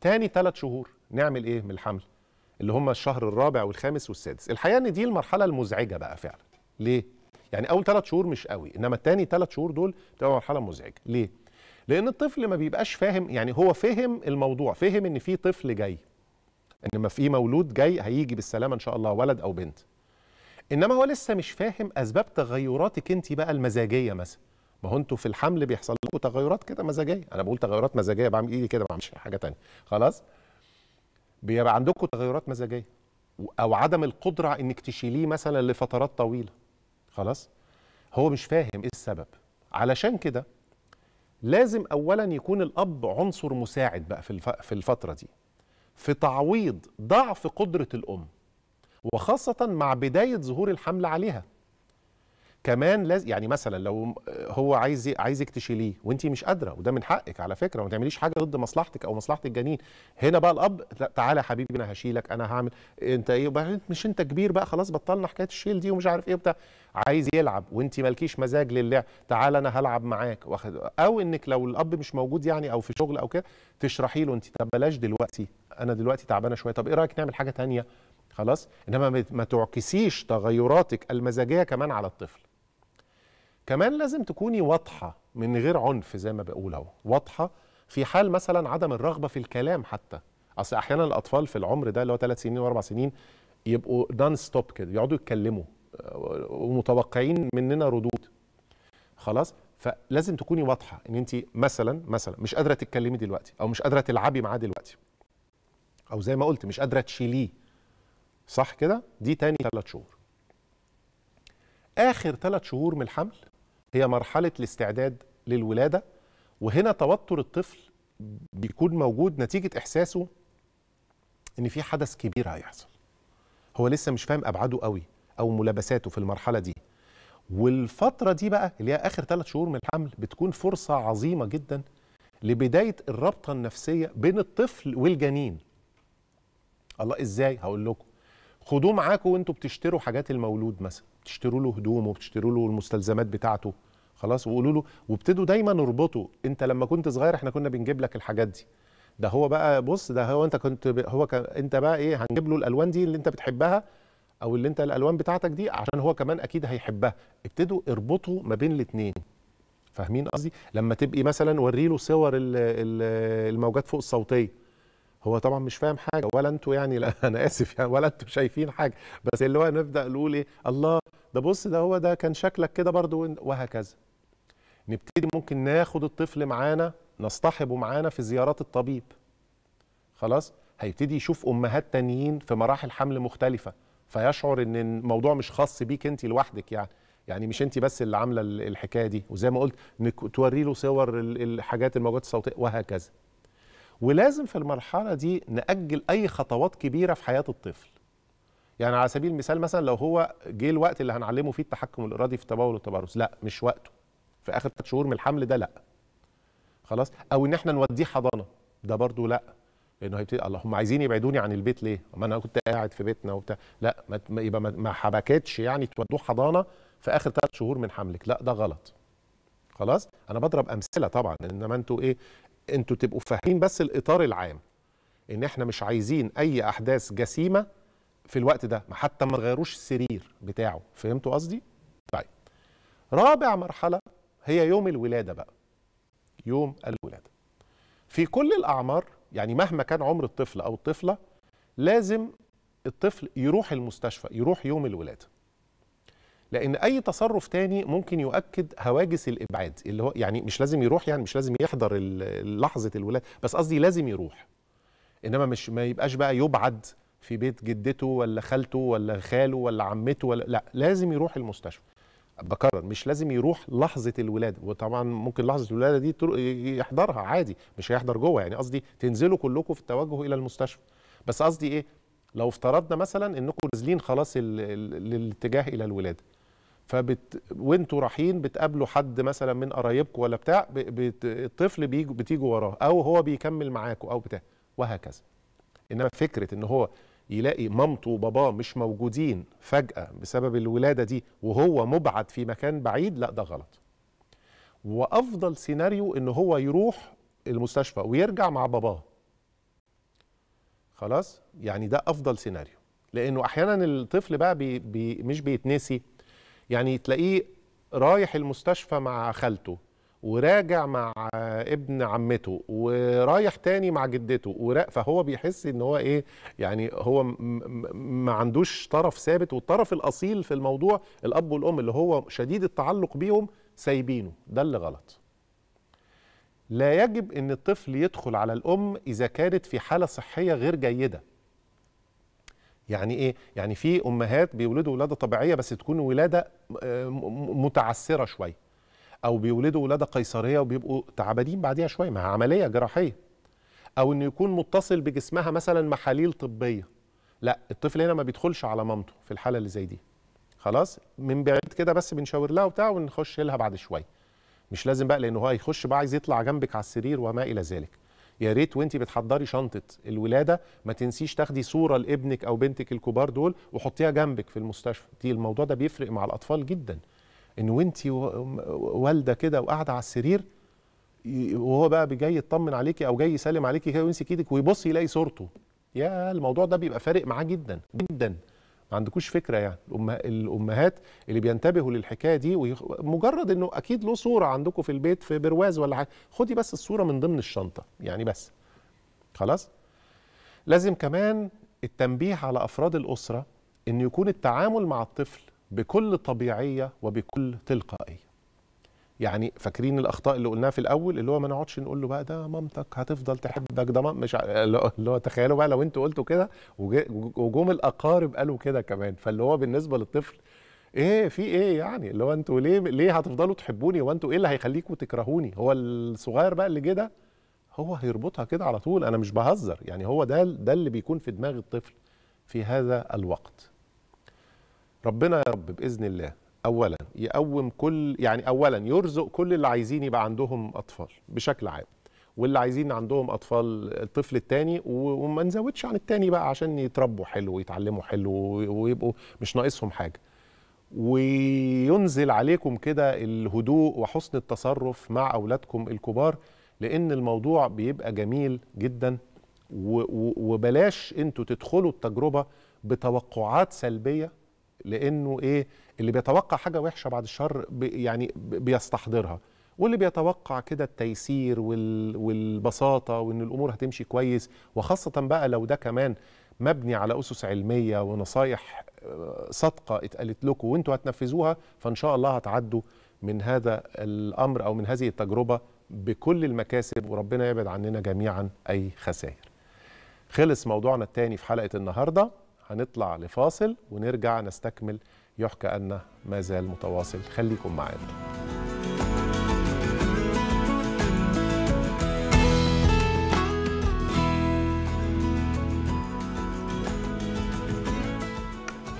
تاني ثلاث شهور نعمل ايه من الحمل اللي هم الشهر الرابع والخامس والسادس الحقيقه ان دي المرحله المزعجه بقى فعلا ليه يعني اول ثلاث شهور مش قوي انما التاني ثلاث شهور دول بتبقى مرحله مزعجه ليه لان الطفل ما بيبقاش فاهم يعني هو فهم الموضوع فهم ان في طفل جاي ان ما في مولود جاي هيجي بالسلامه ان شاء الله ولد او بنت انما هو لسه مش فاهم اسباب تغيراتك انت بقى المزاجيه مثلا ما هو انتوا في الحمل بيحصل لكم تغيرات كده مزاجيه انا بقول تغيرات مزاجيه بعمل ايدي كده ما بعملش حاجه ثانيه خلاص بيبقى عندكم تغيرات مزاجيه او عدم القدره انك تشيليه مثلا لفترات طويله خلاص هو مش فاهم ايه السبب علشان كده لازم اولا يكون الاب عنصر مساعد بقى في الفتره دي في تعويض ضعف قدره الام وخاصه مع بدايه ظهور الحمل عليها كمان لازم يعني مثلا لو هو عايز عايزك تشيليه وانت مش قادره وده من حقك على فكره وما تعمليش حاجه ضد مصلحتك او مصلحه الجنين هنا بقى الاب تعالى يا حبيبي انا هشيلك انا هعمل انت ايه مش انت كبير بقى خلاص بطلنا حكايه الشيل دي ومش عارف ايه وبتاع عايز يلعب وانت مالكيش مزاج للعب تعالى انا هلعب معاك واخد او انك لو الاب مش موجود يعني او في شغل او كده تشرحي له انت طب بلاش دلوقتي انا دلوقتي تعبانه شويه طب ايه رايك نعمل حاجه ثانيه خلاص انما ما تعكسيش تغيراتك المزاجيه كمان على الطفل كمان لازم تكوني واضحه من غير عنف زي ما بقول اهو واضحه في حال مثلا عدم الرغبه في الكلام حتى اصل احيانا الاطفال في العمر ده اللي هو ثلاث سنين واربع سنين يبقوا دان ستوب كده يقعدوا يتكلموا آه، ومتوقعين مننا ردود خلاص فلازم تكوني واضحه ان انت مثلا مثلا مش قادره تتكلمي دلوقتي او مش قادره تلعبي معاه دلوقتي او زي ما قلت مش قادره تشيليه صح كده دي تاني ثلاث شهور اخر ثلاث شهور من الحمل هي مرحله الاستعداد للولاده وهنا توتر الطفل بيكون موجود نتيجه احساسه ان في حدث كبير هيحصل هو لسه مش فاهم ابعاده قوي او ملابساته في المرحله دي والفتره دي بقى اللي هي اخر ثلاث شهور من الحمل بتكون فرصه عظيمه جدا لبدايه الرابطه النفسيه بين الطفل والجنين الله ازاي هقول لكم خدوه معاكم وانتوا بتشتروا حاجات المولود مثلا بتشتروا له هدومه بتشتروا له المستلزمات بتاعته خلاص وقولوا له وابتدوا دايما اربطوا انت لما كنت صغير احنا كنا بنجيب لك الحاجات دي ده هو بقى بص ده هو انت كنت هو كان انت بقى ايه هنجيب له الالوان دي اللي انت بتحبها او اللي انت الالوان بتاعتك دي عشان هو كمان اكيد هيحبها ابتدوا اربطوا ما بين الاثنين فاهمين قصدي لما تبقي مثلا وري له صور الموجات فوق الصوتيه هو طبعا مش فاهم حاجه ولا انتوا يعني لا انا اسف يعني ولا انتوا شايفين حاجه بس اللي هو نبدا نقول ايه الله ده بص ده هو ده كان شكلك كده برضو وهكذا نبتدي ممكن ناخد الطفل معانا نصطحبه معانا في زيارات الطبيب خلاص هيبتدي يشوف امهات تانيين في مراحل حمل مختلفه فيشعر ان الموضوع مش خاص بيك انت لوحدك يعني يعني مش انت بس اللي عامله الحكايه دي وزي ما قلت توري له صور الحاجات الموجات الصوتيه وهكذا ولازم في المرحله دي ناجل اي خطوات كبيره في حياه الطفل يعني على سبيل المثال مثلا لو هو جه الوقت اللي هنعلمه فيه التحكم الارادي في التبول والتبرز لا مش وقته في اخر ثلاث شهور من الحمل ده لا خلاص او ان احنا نوديه حضانه ده برضو لا لانه هيبتدي الله هم عايزين يبعدوني عن البيت ليه؟ ما انا كنت قاعد في بيتنا وبتاع لا ما يبقى ما حبكتش يعني تودوه حضانه في اخر ثلاث شهور من حملك لا ده غلط خلاص انا بضرب امثله طبعا انما انتوا ايه انتوا تبقوا فاهمين بس الاطار العام ان احنا مش عايزين اي احداث جسيمه في الوقت ده ما حتى ما غيروش السرير بتاعه فهمتوا قصدي طيب رابع مرحله هي يوم الولاده بقى يوم الولاده في كل الاعمار يعني مهما كان عمر الطفل او الطفله لازم الطفل يروح المستشفى يروح يوم الولاده لان اي تصرف تاني ممكن يؤكد هواجس الابعاد اللي هو يعني مش لازم يروح يعني مش لازم يحضر لحظه الولاده بس قصدي لازم يروح انما مش ما يبقاش بقى يبعد في بيت جدته ولا خالته ولا خاله ولا عمته ولا لا لازم يروح المستشفى بكرر مش لازم يروح لحظه الولاده وطبعا ممكن لحظه الولاده دي يحضرها عادي مش هيحضر جوه يعني قصدي تنزلوا كلكم في التوجه الى المستشفى بس قصدي ايه لو افترضنا مثلا انكم نازلين خلاص الاتجاه الى الولاده فبت... وانتوا رايحين بتقابلوا حد مثلا من قرايبكم ولا بتاع ب... بت... الطفل بيجو... بتيجوا وراه او هو بيكمل معاكم او بتاع وهكذا انما فكره ان هو يلاقي مامته وباباه مش موجودين فجأة بسبب الولادة دي وهو مبعد في مكان بعيد لا ده غلط وأفضل سيناريو إن هو يروح المستشفى ويرجع مع باباه خلاص يعني ده أفضل سيناريو لأنه أحيانا الطفل بقى بي بي مش بيتنسي يعني تلاقيه رايح المستشفى مع خالته وراجع مع ابن عمته ورايح تاني مع جدته فهو بيحس ان هو ايه يعني هو ما عندوش طرف ثابت والطرف الاصيل في الموضوع الاب والام اللي هو شديد التعلق بيهم سايبينه ده اللي غلط لا يجب ان الطفل يدخل على الام اذا كانت في حاله صحيه غير جيده يعني ايه يعني في امهات بيولدوا ولاده طبيعيه بس تكون ولاده آه، متعثره شويه او بيولدوا ولاده قيصريه وبيبقوا تعبانين بعديها شويه ما عمليه جراحيه او انه يكون متصل بجسمها مثلا محاليل طبيه لا الطفل هنا ما بيدخلش على مامته في الحاله اللي زي دي خلاص من بعيد كده بس بنشاور لها وبتاع ونخش لها بعد شويه مش لازم بقى لانه هو هيخش بقى عايز يطلع جنبك على السرير وما الى ذلك يا ريت وانت بتحضري شنطه الولاده ما تنسيش تاخدي صوره لابنك او بنتك الكبار دول وحطيها جنبك في المستشفى دي الموضوع ده بيفرق مع الاطفال جدا ان وانت والده كده وقاعده على السرير وهو بقى جاي يطمن عليكي او جاي يسلم عليكي كده ويمسك ايدك ويبص يلاقي صورته يا الموضوع ده بيبقى فارق معاه جدا جدا ما عندكوش فكره يعني الامهات اللي بينتبهوا للحكايه دي مجرد انه اكيد له صوره عندكم في البيت في برواز ولا حاجه خدي بس الصوره من ضمن الشنطه يعني بس خلاص لازم كمان التنبيه على افراد الاسره ان يكون التعامل مع الطفل بكل طبيعيه وبكل تلقائيه يعني فاكرين الاخطاء اللي قلناها في الاول اللي هو ما نقعدش نقول له بقى ده مامتك هتفضل تحبك ده مش اللي هو تخيلوا بقى لو انتوا قلتوا كده وجوم الاقارب قالوا كده كمان فاللي هو بالنسبه للطفل ايه في ايه يعني اللي هو انتوا ليه ليه هتفضلوا تحبوني وانتوا ايه اللي هيخليكم تكرهوني هو الصغير بقى اللي جه ده هو هيربطها كده على طول انا مش بهزر يعني هو ده ده اللي بيكون في دماغ الطفل في هذا الوقت ربنا يا رب باذن الله اولا يقوم كل يعني اولا يرزق كل اللي عايزين يبقى عندهم اطفال بشكل عام واللي عايزين عندهم اطفال الطفل الثاني وما نزودش عن الثاني بقى عشان يتربوا حلو ويتعلموا حلو ويبقوا مش ناقصهم حاجه وينزل عليكم كده الهدوء وحسن التصرف مع اولادكم الكبار لان الموضوع بيبقى جميل جدا وبلاش انتوا تدخلوا التجربه بتوقعات سلبيه لانه ايه اللي بيتوقع حاجه وحشه بعد الشر بي يعني بيستحضرها واللي بيتوقع كده التيسير وال... والبساطه وان الامور هتمشي كويس وخاصه بقى لو ده كمان مبني على اسس علميه ونصايح آه، صادقه اتقالت لكم وانتوا هتنفذوها فان شاء الله هتعدوا من هذا الامر او من هذه التجربه بكل المكاسب وربنا يبعد عننا جميعا اي خسائر. خلص موضوعنا الثاني في حلقه النهارده هنطلع لفاصل ونرجع نستكمل يحكى أن ما زال متواصل خليكم معانا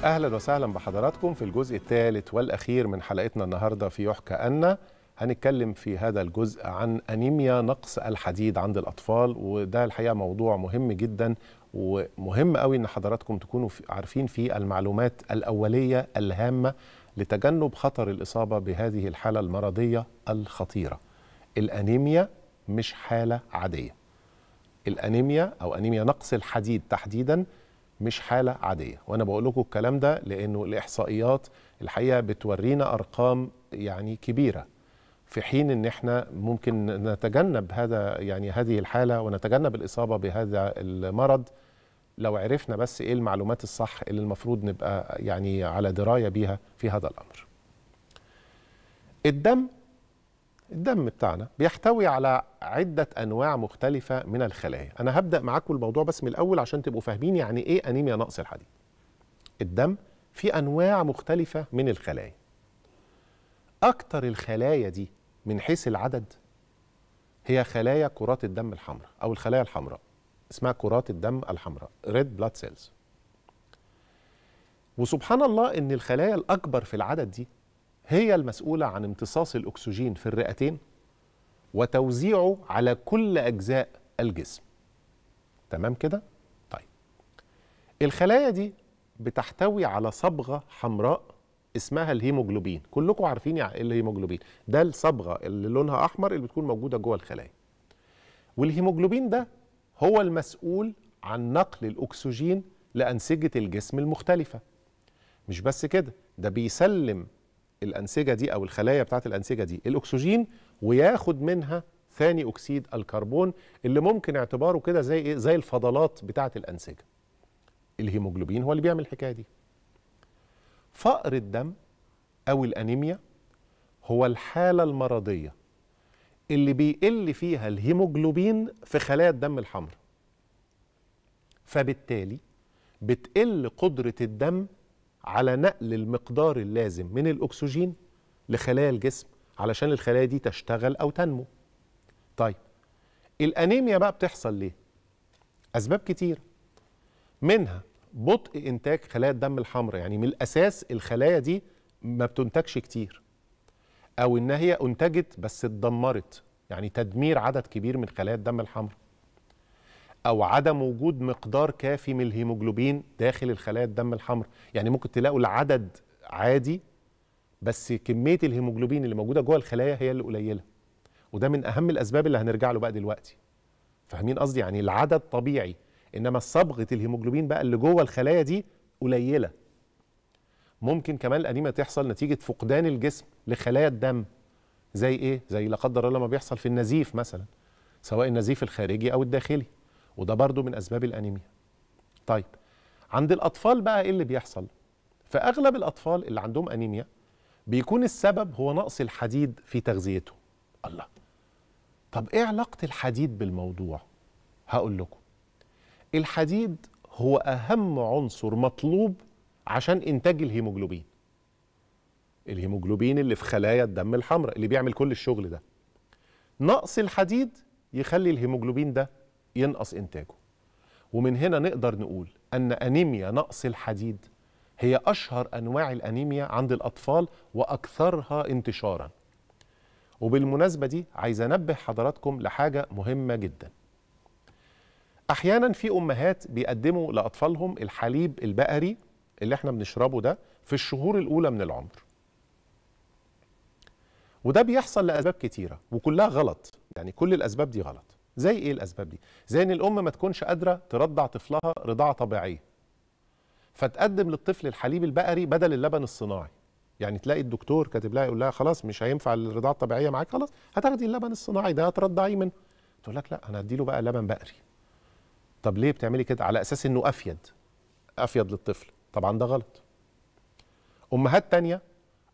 اهلا وسهلا بحضراتكم في الجزء الثالث والاخير من حلقتنا النهارده في يحكى ان هنتكلم في هذا الجزء عن انيميا نقص الحديد عند الاطفال وده الحقيقه موضوع مهم جدا ومهم قوي ان حضراتكم تكونوا عارفين في المعلومات الاوليه الهامه لتجنب خطر الاصابه بهذه الحاله المرضيه الخطيره الانيميا مش حاله عاديه الانيميا او انيميا نقص الحديد تحديدا مش حاله عاديه وانا بقول لكم الكلام ده لانه الاحصائيات الحقيقه بتورينا ارقام يعني كبيره في حين ان احنا ممكن نتجنب هذا يعني هذه الحاله ونتجنب الاصابه بهذا المرض لو عرفنا بس ايه المعلومات الصح اللي المفروض نبقى يعني على درايه بيها في هذا الامر. الدم الدم بتاعنا بيحتوي على عدة أنواع مختلفة من الخلايا أنا هبدأ معاكم الموضوع بس من الأول عشان تبقوا فاهمين يعني إيه أنيميا نقص الحديد الدم في أنواع مختلفة من الخلايا أكتر الخلايا دي من حيث العدد هي خلايا كرات الدم الحمراء أو الخلايا الحمراء اسمها كرات الدم الحمراء ريد بلاد سيلز وسبحان الله ان الخلايا الاكبر في العدد دي هي المسؤوله عن امتصاص الاكسجين في الرئتين وتوزيعه على كل اجزاء الجسم تمام كده طيب الخلايا دي بتحتوي على صبغه حمراء اسمها الهيموجلوبين كلكم عارفين يعني ايه الهيموجلوبين ده الصبغه اللي لونها احمر اللي بتكون موجوده جوه الخلايا والهيموجلوبين ده هو المسؤول عن نقل الأكسجين لأنسجة الجسم المختلفة مش بس كده ده بيسلم الأنسجة دي أو الخلايا بتاعت الأنسجة دي الأكسجين وياخد منها ثاني أكسيد الكربون اللي ممكن اعتباره كده زي إيه؟ زي الفضلات بتاعت الأنسجة الهيموجلوبين هو اللي بيعمل الحكاية دي فقر الدم أو الأنيميا هو الحالة المرضية اللي بيقل فيها الهيموجلوبين في خلايا الدم الحمراء فبالتالي بتقل قدرة الدم على نقل المقدار اللازم من الأكسجين لخلايا الجسم علشان الخلايا دي تشتغل أو تنمو طيب الأنيميا بقى بتحصل ليه؟ أسباب كتير منها بطء إنتاج خلايا الدم الحمراء يعني من الأساس الخلايا دي ما بتنتجش كتير او ان هي انتجت بس اتدمرت يعني تدمير عدد كبير من خلايا الدم الحمراء او عدم وجود مقدار كافي من الهيموجلوبين داخل الخلايا الدم الحمراء يعني ممكن تلاقوا العدد عادي بس كميه الهيموجلوبين اللي موجوده جوه الخلايا هي اللي قليله وده من اهم الاسباب اللي هنرجع له بقى دلوقتي فاهمين قصدي يعني العدد طبيعي انما صبغه الهيموجلوبين بقى اللي جوه الخلايا دي قليله ممكن كمان الأنيميا تحصل نتيجة فقدان الجسم لخلايا الدم زي إيه؟ زي لا قدر الله ما بيحصل في النزيف مثلا سواء النزيف الخارجي أو الداخلي وده برضو من أسباب الأنيميا طيب عند الأطفال بقى إيه اللي بيحصل؟ فأغلب الأطفال اللي عندهم أنيميا بيكون السبب هو نقص الحديد في تغذيته الله طب إيه علاقة الحديد بالموضوع؟ هقول لكم الحديد هو أهم عنصر مطلوب عشان انتاج الهيموجلوبين الهيموجلوبين اللي في خلايا الدم الحمراء اللي بيعمل كل الشغل ده نقص الحديد يخلي الهيموجلوبين ده ينقص انتاجه ومن هنا نقدر نقول ان انيميا نقص الحديد هي اشهر انواع الانيميا عند الاطفال واكثرها انتشارا وبالمناسبه دي عايز انبه حضراتكم لحاجه مهمه جدا احيانا في امهات بيقدموا لاطفالهم الحليب البقري اللي احنا بنشربه ده في الشهور الاولى من العمر وده بيحصل لاسباب كتيره وكلها غلط يعني كل الاسباب دي غلط زي ايه الاسباب دي زي ان الام ما تكونش قادره ترضع طفلها رضاعه طبيعيه فتقدم للطفل الحليب البقري بدل اللبن الصناعي يعني تلاقي الدكتور كاتب لها يقول لها خلاص مش هينفع الرضاعه الطبيعيه معاك خلاص هتاخدي اللبن الصناعي ده هترضعيه منه تقول لك لا انا هدي له بقى لبن بقري طب ليه بتعملي كده على اساس انه افيد افيد للطفل طبعا ده غلط امهات تانية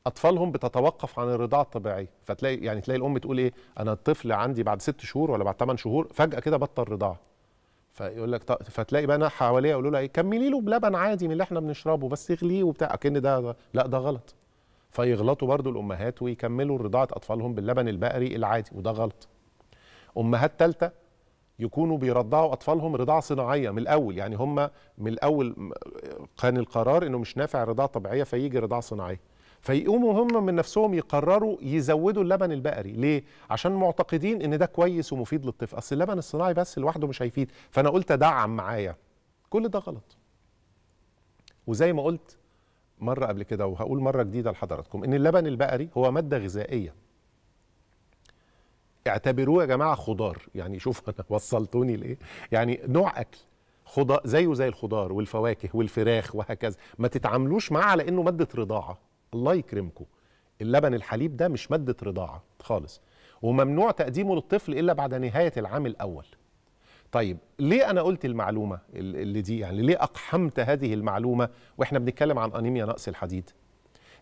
اطفالهم بتتوقف عن الرضاعه الطبيعيه فتلاقي يعني تلاقي الام تقول ايه انا الطفل عندي بعد ست شهور ولا بعد ثمان شهور فجاه كده بطل رضاعه فيقول لك فتلاقي بقى انا حواليه يقولوا لها ايه كملي له بلبن عادي من اللي احنا بنشربه بس اغليه وبتاع اكن ده لا ده غلط فيغلطوا برضو الامهات ويكملوا رضاعه اطفالهم باللبن البقري العادي وده غلط امهات ثالثه يكونوا بيرضعوا اطفالهم رضاعه صناعيه من الاول يعني هم من الاول كان القرار انه مش نافع رضاعه طبيعيه فيجي رضاعه صناعيه فيقوموا هم من نفسهم يقرروا يزودوا اللبن البقري ليه عشان معتقدين ان ده كويس ومفيد للطفل اصل اللبن الصناعي بس لوحده مش هيفيد فانا قلت ادعم معايا كل ده غلط وزي ما قلت مره قبل كده وهقول مره جديده لحضراتكم ان اللبن البقري هو ماده غذائيه اعتبروه يا جماعه خضار يعني شوف انا وصلتوني لايه يعني نوع اكل خضار زيه زي الخضار والفواكه والفراخ وهكذا ما تتعاملوش معاه على انه ماده رضاعه الله يكرمكم اللبن الحليب ده مش ماده رضاعه خالص وممنوع تقديمه للطفل الا بعد نهايه العام الاول طيب ليه انا قلت المعلومه اللي دي يعني ليه اقحمت هذه المعلومه واحنا بنتكلم عن انيميا نقص الحديد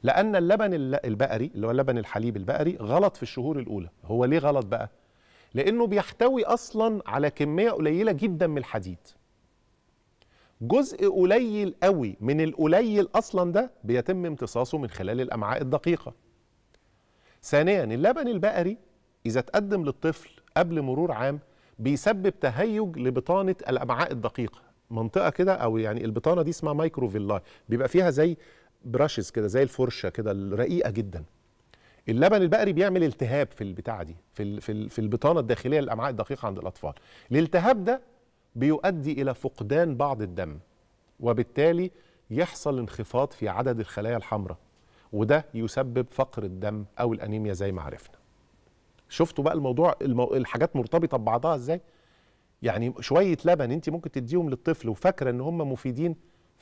لأن اللبن البقري اللي هو اللبن الحليب البقري غلط في الشهور الأولى هو ليه غلط بقى؟ لأنه بيحتوي أصلا على كمية قليلة جدا من الحديد جزء قليل قوي من القليل أصلا ده بيتم امتصاصه من خلال الأمعاء الدقيقة ثانيا اللبن البقري إذا تقدم للطفل قبل مرور عام بيسبب تهيج لبطانة الأمعاء الدقيقة منطقة كده أو يعني البطانة دي اسمها مايكروفيلاي بيبقى فيها زي براشز كده زي الفرشه كده الرقيقه جدا اللبن البقري بيعمل التهاب في البتاعه دي في في, في البطانه الداخليه للامعاء الدقيقه عند الاطفال الالتهاب ده بيؤدي الى فقدان بعض الدم وبالتالي يحصل انخفاض في عدد الخلايا الحمراء وده يسبب فقر الدم او الانيميا زي ما عرفنا شفتوا بقى الموضوع المو... الحاجات مرتبطه ببعضها ازاي يعني شويه لبن انت ممكن تديهم للطفل وفاكره ان هم مفيدين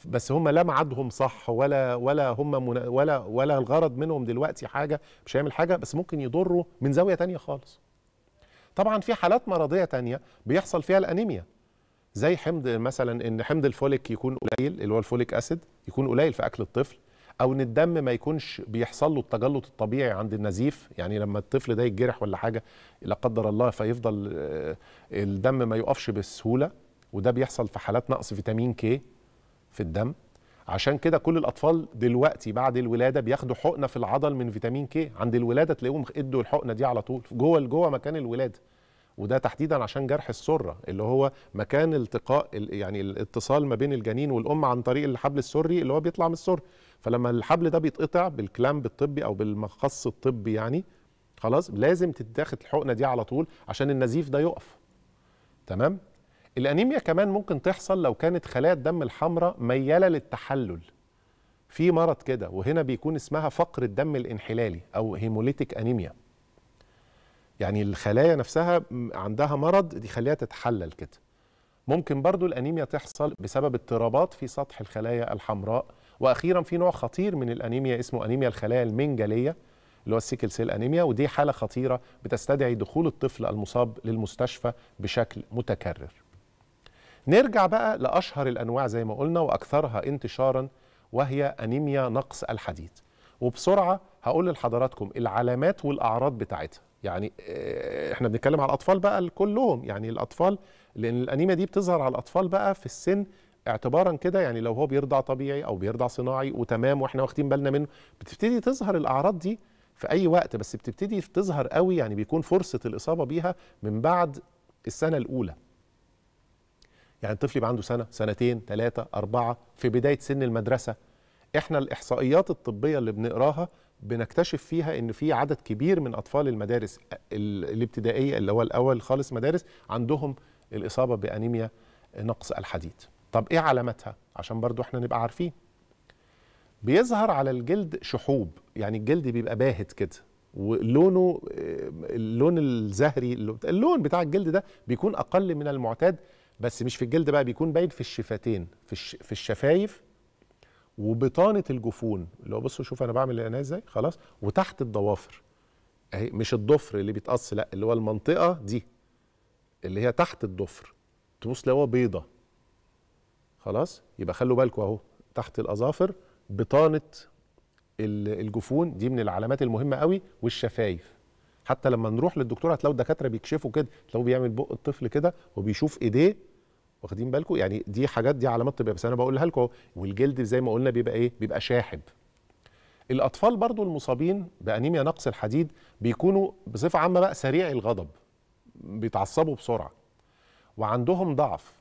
بس هم لا معادهم صح ولا ولا هم ولا ولا الغرض منهم دلوقتي حاجه مش هيعمل حاجه بس ممكن يضره من زاويه تانية خالص طبعا في حالات مرضيه تانية بيحصل فيها الانيميا زي حمض مثلا ان حمض الفوليك يكون قليل اللي هو الفوليك اسيد يكون قليل في اكل الطفل او ان الدم ما يكونش بيحصل له التجلط الطبيعي عند النزيف يعني لما الطفل ده يتجرح ولا حاجه لا قدر الله فيفضل آه، الدم ما يقفش بسهوله وده بيحصل في حالات نقص فيتامين كي في الدم عشان كده كل الاطفال دلوقتي بعد الولاده بياخدوا حقنه في العضل من فيتامين كي عند الولاده تلاقيهم ادوا الحقنه دي على طول جوه جوه مكان الولاده وده تحديدا عشان جرح السره اللي هو مكان التقاء يعني الاتصال ما بين الجنين والام عن طريق الحبل السري اللي هو بيطلع من السر فلما الحبل ده بيتقطع بالكلامب الطبي او بالمخص الطبي يعني خلاص لازم تتاخد الحقنه دي على طول عشان النزيف ده يقف تمام الانيميا كمان ممكن تحصل لو كانت خلايا الدم الحمراء مياله للتحلل في مرض كده وهنا بيكون اسمها فقر الدم الانحلالي او هيموليتيك انيميا يعني الخلايا نفسها عندها مرض يخليها تتحلل كده ممكن برضو الانيميا تحصل بسبب اضطرابات في سطح الخلايا الحمراء واخيرا في نوع خطير من الانيميا اسمه انيميا الخلايا المنجليه اللي هو السيكل سيل انيميا ودي حاله خطيره بتستدعي دخول الطفل المصاب للمستشفى بشكل متكرر نرجع بقى لأشهر الأنواع زي ما قلنا وأكثرها انتشارا وهي أنيميا نقص الحديد وبسرعة هقول لحضراتكم العلامات والأعراض بتاعتها يعني آه، احنا بنتكلم على الأطفال بقى كلهم يعني الأطفال لأن الأنيميا دي بتظهر على الأطفال بقى في السن اعتبارا كده يعني لو هو بيرضع طبيعي او بيرضع صناعي وتمام واحنا واخدين بالنا منه بتبتدي تظهر الاعراض دي في اي وقت بس بتبتدي تظهر قوي يعني بيكون فرصه الاصابه بيها من بعد السنه الاولى يعني طفل يبقى عنده سنه سنتين ثلاثه اربعه في بدايه سن المدرسه احنا الاحصائيات الطبيه اللي بنقراها بنكتشف فيها ان في عدد كبير من اطفال المدارس الابتدائيه اللي هو الاول خالص مدارس عندهم الاصابه بانيميا نقص الحديد طب ايه علاماتها عشان برضو احنا نبقى عارفين بيظهر على الجلد شحوب يعني الجلد بيبقى باهت كده ولونه آه، اللون الزهري اللون بتاع الجلد ده بيكون اقل من المعتاد بس مش في الجلد بقى بيكون باين في الشفتين في الش... في الشفايف وبطانه الجفون اللي هو بصوا شوف انا بعمل هنا ازاي خلاص وتحت الضوافر اهي مش الضفر اللي بيتقص لا اللي هو المنطقه دي اللي هي تحت الضفر تبص لو هو بيضه خلاص يبقى خلوا بالكم اهو تحت الاظافر بطانه الجفون دي من العلامات المهمه قوي والشفايف حتى لما نروح للدكتور هتلاقوا الدكاتره بيكشفوا كده تلاقوه بيعمل بق الطفل كده وبيشوف ايديه واخدين بالكم يعني دي حاجات دي علامات طبيه بس انا بقولها لكم والجلد زي ما قلنا بيبقى ايه بيبقى شاحب الاطفال برضو المصابين بانيميا نقص الحديد بيكونوا بصفه عامه بقى سريع الغضب بيتعصبوا بسرعه وعندهم ضعف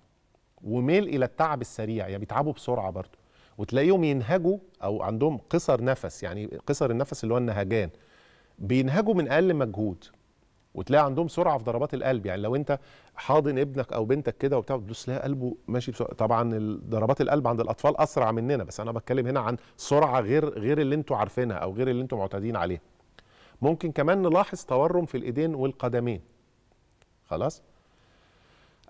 وميل الى التعب السريع يعني بيتعبوا بسرعه برضو وتلاقيهم ينهجوا او عندهم قصر نفس يعني قصر النفس اللي هو النهجان بينهجوا من اقل مجهود وتلاقي عندهم سرعه في ضربات القلب يعني لو انت حاضن ابنك او بنتك كده وبتاع بتدوس تلاقي قلبه ماشي بسرعه طبعا ضربات القلب عند الاطفال اسرع مننا بس انا بتكلم هنا عن سرعه غير غير اللي انتم عارفينها او غير اللي انتم معتادين عليها ممكن كمان نلاحظ تورم في الايدين والقدمين خلاص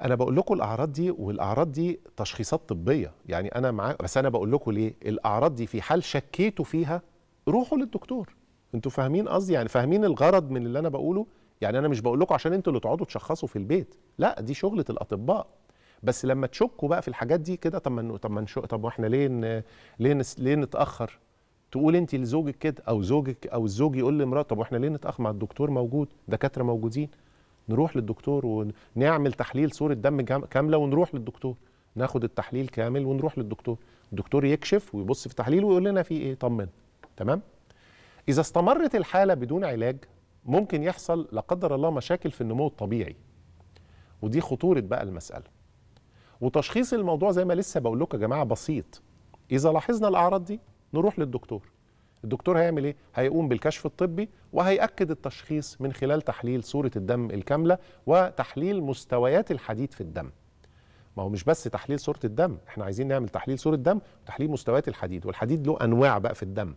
انا بقول لكم الاعراض دي والاعراض دي تشخيصات طبيه يعني انا معاه بس انا بقول لكم ليه الاعراض دي في حال شكيتوا فيها روحوا للدكتور انتوا فاهمين قصدي يعني فاهمين الغرض من اللي انا بقوله يعني انا مش بقول لكم عشان انتوا اللي تقعدوا تشخصوا في البيت لا دي شغله الاطباء بس لما تشكوا بقى في الحاجات دي كده طب ما طب ما طب واحنا ليه ن... ليه ن... ليه نتاخر تقول انت لزوجك كده او زوجك او الزوج يقول لمراته طب واحنا ليه نتاخر مع الدكتور موجود دكاتره موجودين نروح للدكتور ونعمل تحليل صوره دم كامله ونروح للدكتور ناخد التحليل كامل ونروح للدكتور الدكتور يكشف ويبص في التحليل ويقول لنا في ايه طمن تمام اذا استمرت الحاله بدون علاج ممكن يحصل لا قدر الله مشاكل في النمو الطبيعي ودي خطوره بقى المساله وتشخيص الموضوع زي ما لسه بقول لكم يا جماعه بسيط اذا لاحظنا الاعراض دي نروح للدكتور الدكتور هيعمل ايه هيقوم بالكشف الطبي وهيأكد التشخيص من خلال تحليل صوره الدم الكامله وتحليل مستويات الحديد في الدم ما هو مش بس تحليل صوره الدم احنا عايزين نعمل تحليل صوره الدم وتحليل مستويات الحديد والحديد له انواع بقى في الدم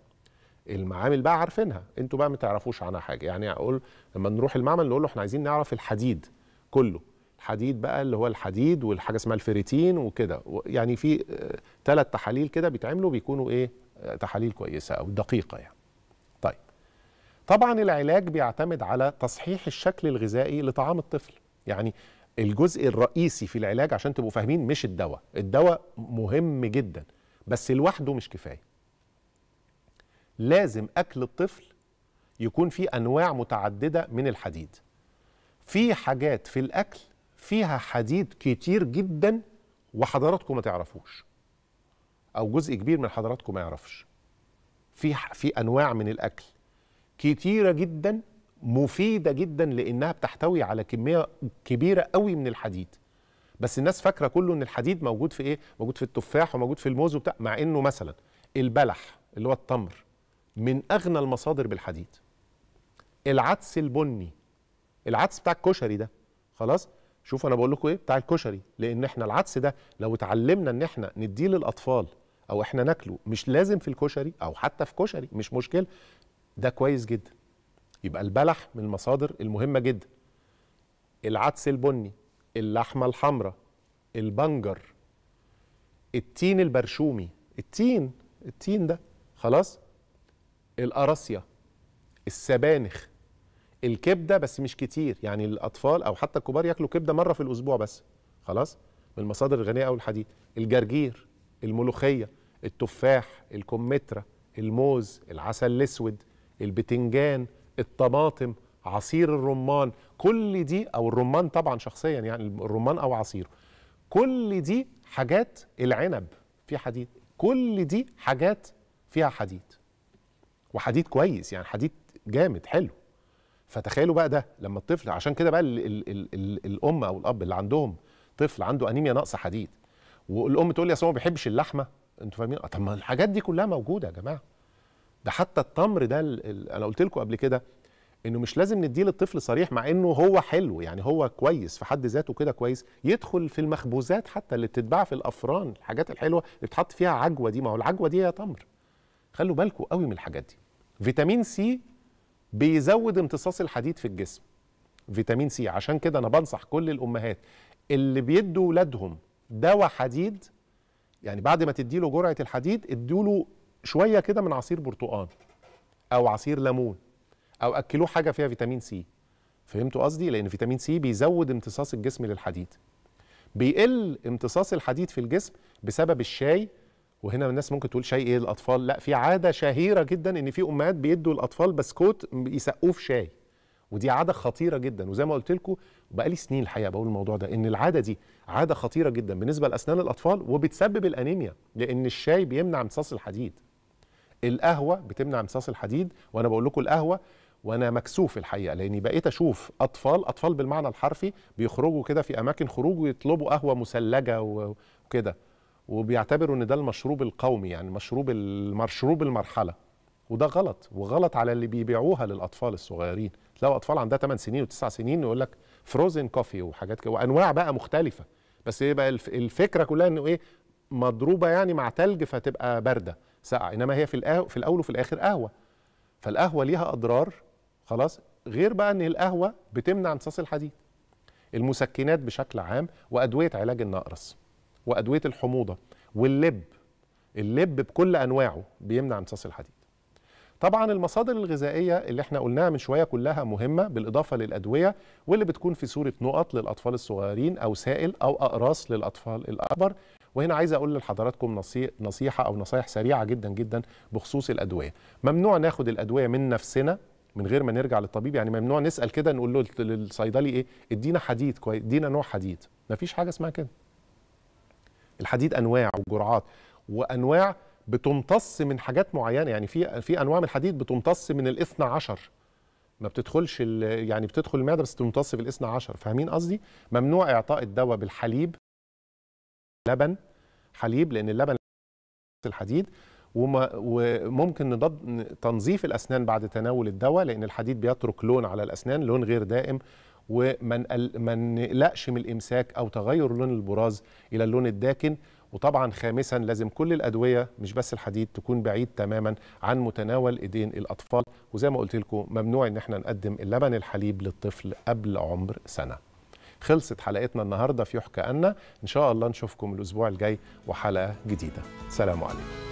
المعامل بقى عارفينها انتوا بقى ما تعرفوش عنها حاجه يعني اقول لما نروح المعمل نقول له احنا عايزين نعرف الحديد كله الحديد بقى اللي هو الحديد والحاجه اسمها الفيريتين وكده يعني في ثلاث تحاليل كده بيتعملوا بيكونوا ايه تحاليل كويسه او دقيقه يعني طيب طبعا العلاج بيعتمد على تصحيح الشكل الغذائي لطعام الطفل يعني الجزء الرئيسي في العلاج عشان تبقوا فاهمين مش الدواء الدواء مهم جدا بس لوحده مش كفايه لازم اكل الطفل يكون فيه انواع متعدده من الحديد في حاجات في الاكل فيها حديد كتير جدا وحضراتكم ما تعرفوش او جزء كبير من حضراتكم ما يعرفش في في انواع من الاكل كتيره جدا مفيده جدا لانها بتحتوي على كميه كبيره قوي من الحديد بس الناس فاكره كله ان الحديد موجود في ايه موجود في التفاح وموجود في الموز وبتاع مع انه مثلا البلح اللي هو التمر من اغنى المصادر بالحديد العدس البني العدس بتاع الكشري ده خلاص شوف انا بقول لكم ايه بتاع الكشري لان احنا العدس ده لو اتعلمنا ان احنا نديه للاطفال او احنا ناكله مش لازم في الكشري او حتى في كشري مش مشكله ده كويس جدا يبقى البلح من المصادر المهمه جدا العدس البني اللحمه الحمراء البنجر التين البرشومي التين التين ده خلاص القراصية السبانخ الكبده بس مش كتير يعني الاطفال او حتى الكبار ياكلوا كبده مره في الاسبوع بس خلاص من المصادر الغنيه قوي الحديد الجرجير الملوخيه التفاح الكمثرى الموز العسل الاسود البتنجان الطماطم عصير الرمان كل دي او الرمان طبعا شخصيا يعني الرمان او عصيره كل دي حاجات العنب في حديد كل دي حاجات فيها حديد وحديد كويس يعني حديد جامد حلو فتخيلوا بقى ده لما الطفل عشان كده بقى الـ الـ الـ الـ الام او الاب اللي عندهم طفل عنده انيميا ناقصه حديد والام تقول لي اصل هو ما بيحبش اللحمه انتوا فاهمين طب ما الحاجات دي كلها موجوده يا جماعه ده حتى التمر ده انا قلت لكم قبل كده انه مش لازم نديه للطفل صريح مع انه هو حلو يعني هو كويس في حد ذاته كده كويس يدخل في المخبوزات حتى اللي بتتباع في الافران الحاجات الحلوه اللي بتحط فيها عجوه دي ما هو العجوه دي هي تمر خلوا بالكم قوي من الحاجات دي فيتامين سي بيزود امتصاص الحديد في الجسم فيتامين سي عشان كده انا بنصح كل الامهات اللي بيدوا ولادهم دواء حديد يعني بعد ما تديله جرعه الحديد اديله شويه كده من عصير برتقال او عصير ليمون او اكلوه حاجه فيها فيتامين سي فهمتوا قصدي لان فيتامين سي بيزود امتصاص الجسم للحديد بيقل امتصاص الحديد في الجسم بسبب الشاي وهنا الناس ممكن تقول شاي ايه الاطفال لا في عاده شهيره جدا ان في امهات بيدوا الاطفال بسكوت يسقوه في شاي ودي عاده خطيره جدا وزي ما قلت لكم بقالي سنين الحقيقه بقول الموضوع ده ان العاده دي عاده خطيره جدا بالنسبه لاسنان الاطفال وبتسبب الانيميا لان الشاي بيمنع امتصاص الحديد القهوه بتمنع امتصاص الحديد وانا بقول لكم القهوه وانا مكسوف الحقيقه لاني بقيت اشوف اطفال اطفال بالمعنى الحرفي بيخرجوا كده في اماكن خروج ويطلبوا قهوه مثلجه وكده وبيعتبروا ان ده المشروب القومي يعني مشروب المشروب المرحله وده غلط وغلط على اللي بيبيعوها للاطفال الصغيرين تلاقوا اطفال عندها 8 سنين و9 سنين يقول لك فروزن كوفي وحاجات كده وانواع بقى مختلفه بس يبقى إيه الفكره كلها انه ايه مضروبه يعني مع تلج فتبقى بارده ساقعه انما هي في في الاول وفي الاخر قهوه فالقهوه ليها اضرار خلاص غير بقى ان القهوه بتمنع امتصاص الحديد المسكنات بشكل عام وادويه علاج النقرس وادويه الحموضه واللب اللب بكل انواعه بيمنع امتصاص الحديد طبعا المصادر الغذائيه اللي احنا قلناها من شويه كلها مهمه بالاضافه للادويه واللي بتكون في صوره نقط للاطفال الصغيرين او سائل او اقراص للاطفال الاكبر وهنا عايز اقول لحضراتكم نصيحه او نصايح سريعه جدا جدا بخصوص الادويه ممنوع ناخد الادويه من نفسنا من غير ما نرجع للطبيب يعني ممنوع نسال كده نقول له للصيدلي ايه ادينا حديد كويس ادينا نوع حديد مفيش حاجه اسمها كده الحديد انواع وجرعات وانواع بتمتص من حاجات معينه يعني في في انواع من الحديد بتمتص من الاثنى عشر ما بتدخلش يعني بتدخل المعده بس تمتص في الاثنى عشر فاهمين قصدي ممنوع اعطاء الدواء بالحليب لبن حليب لان اللبن الحديد وما وممكن نضد تنظيف الاسنان بعد تناول الدواء لان الحديد بيترك لون على الاسنان لون غير دائم وما من نقلقش من الامساك او تغير لون البراز الى اللون الداكن وطبعا خامسا لازم كل الادويه مش بس الحديد تكون بعيد تماما عن متناول ايدين الاطفال وزي ما قلت لكم ممنوع ان احنا نقدم اللبن الحليب للطفل قبل عمر سنه خلصت حلقتنا النهارده في يحكى ان إن شاء الله نشوفكم الأسبوع الجاي وحلقة جديدة سلام عليكم